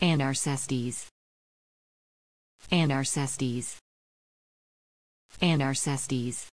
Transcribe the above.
Anarcestes. Anarcestes. Anarcestes.